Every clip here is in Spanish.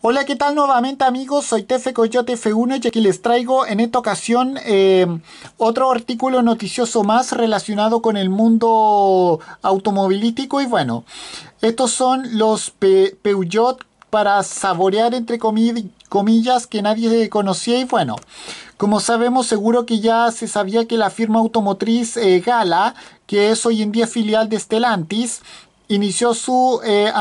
Hola, ¿qué tal nuevamente amigos? Soy Tefe Coyote F1 y aquí les traigo en esta ocasión em, otro artículo noticioso más relacionado con el mundo automovilístico y bueno, estos son los Peugeot para saborear entre comillas que nadie conocía y bueno, como sabemos seguro que ya se sabía que la firma automotriz eh, Gala, que es hoy en día filial de Stellantis, inició su, eh,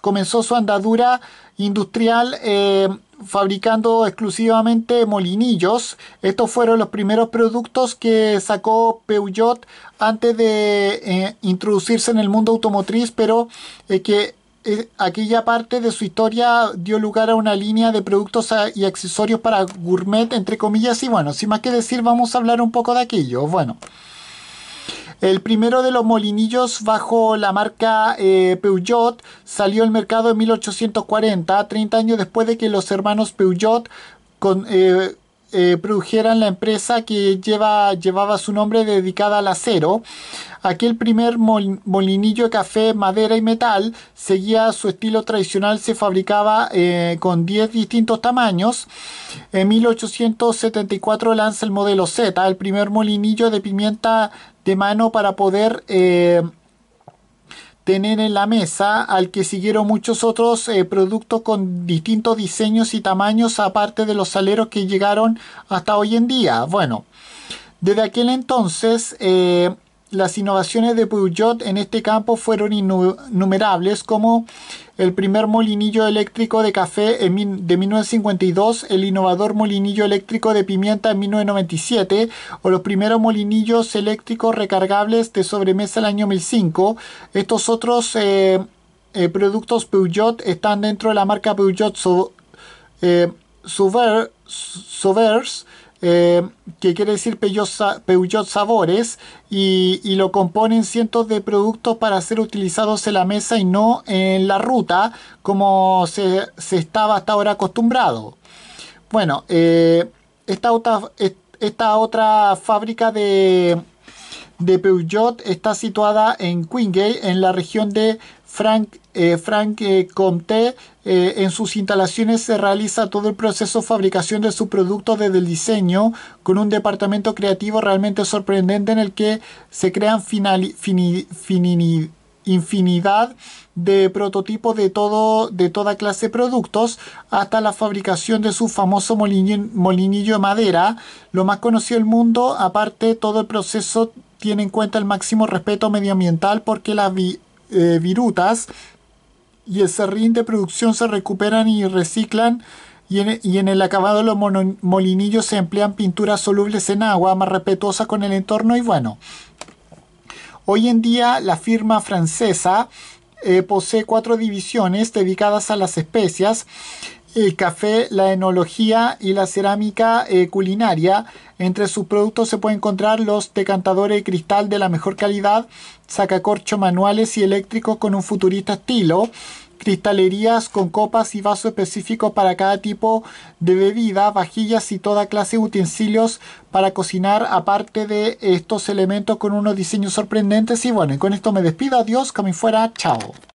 comenzó su andadura industrial eh, fabricando exclusivamente molinillos. Estos fueron los primeros productos que sacó Peugeot antes de eh, introducirse en el mundo automotriz, pero eh, que aquella parte de su historia dio lugar a una línea de productos ah, y accesorios para gourmet, entre comillas, y bueno, sin más que decir, vamos a hablar un poco de aquello. Bueno. El primero de los molinillos bajo la marca eh, Peugeot salió al mercado en 1840, 30 años después de que los hermanos Peugeot eh, eh, produjeran la empresa que lleva, llevaba su nombre dedicada al acero. Aquel primer molinillo de café, madera y metal seguía su estilo tradicional, se fabricaba eh, con 10 distintos tamaños. En 1874 lanza el modelo Z, el primer molinillo de pimienta de mano para poder... Eh, tener en la mesa, al que siguieron muchos otros eh, productos con distintos diseños y tamaños, aparte de los saleros que llegaron hasta hoy en día. Bueno, desde aquel entonces las innovaciones de Peugeot en este campo fueron innumerables, como el primer molinillo eléctrico de café de 1952, el innovador molinillo eléctrico de pimienta en 1997 o los primeros molinillos eléctricos recargables de sobremesa el año 2005. Estos otros eh, eh, productos Peugeot están dentro de la marca Peugeot so, eh, eh, que quiere decir Peugeot Sabores, y, lo componen cientos de productos para ser utilizados en la mesa y no en la ruta, como se, estaba hasta ahora acostumbrado. Bueno, eh, esta, esta otra fábrica de de Peugeot está situada en gay en la región de Frank, eh, Frank eh, Comté. Eh, en sus instalaciones se realiza todo el proceso de fabricación de su producto desde el diseño, con un departamento creativo realmente sorprendente en el que se crean finali, infinidad de prototipos de, todo, de toda clase de productos, hasta la fabricación de su famoso molinillo, de madera, lo más conocido del mundo, aparte todo el proceso tiene en cuenta el máximo respeto medioambiental porque las eh, virutas y el serrín de producción se recuperan y reciclan y en, el acabado los molinillos se emplean pinturas solubles en agua más respetuosas con el entorno y bueno, Hoy en día la firma francesa eh, posee cuatro divisiones dedicadas a las especias, el café, la enología y la cerámica eh, culinaria. Entre sus productos se pueden encontrar los decantadores de cristal de la mejor calidad, sacacorchos manuales y eléctricos con un futurista estilo, cristalerías con copas y vasos específicos para cada tipo de bebida, vajillas y toda clase de utensilios para cocinar, aparte de estos elementos con unos diseños sorprendentes. Y bueno, con esto me despido, adiós, camin fuera, chao.